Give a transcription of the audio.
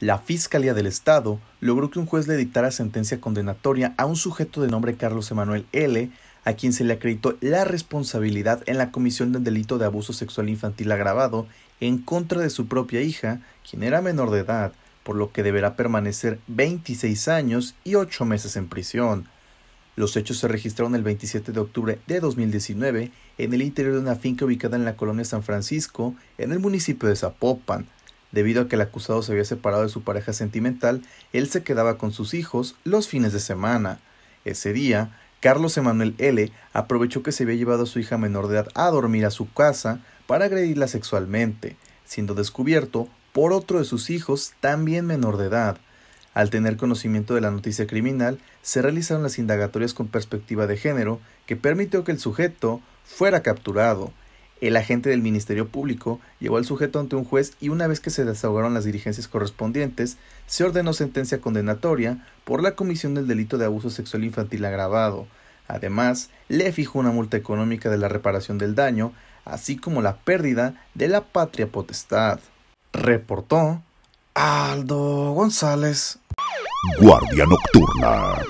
La Fiscalía del Estado logró que un juez le dictara sentencia condenatoria a un sujeto de nombre Carlos Emanuel L., a quien se le acreditó la responsabilidad en la comisión del delito de abuso sexual infantil agravado en contra de su propia hija, quien era menor de edad, por lo que deberá permanecer 26 años y 8 meses en prisión. Los hechos se registraron el 27 de octubre de 2019 en el interior de una finca ubicada en la colonia San Francisco, en el municipio de Zapopan, Debido a que el acusado se había separado de su pareja sentimental, él se quedaba con sus hijos los fines de semana. Ese día, Carlos Emanuel L. aprovechó que se había llevado a su hija menor de edad a dormir a su casa para agredirla sexualmente, siendo descubierto por otro de sus hijos también menor de edad. Al tener conocimiento de la noticia criminal, se realizaron las indagatorias con perspectiva de género que permitió que el sujeto fuera capturado, el agente del Ministerio Público llevó al sujeto ante un juez y una vez que se desahogaron las dirigencias correspondientes, se ordenó sentencia condenatoria por la comisión del delito de abuso sexual infantil agravado. Además, le fijó una multa económica de la reparación del daño, así como la pérdida de la patria potestad. Reportó Aldo González. Guardia Nocturna.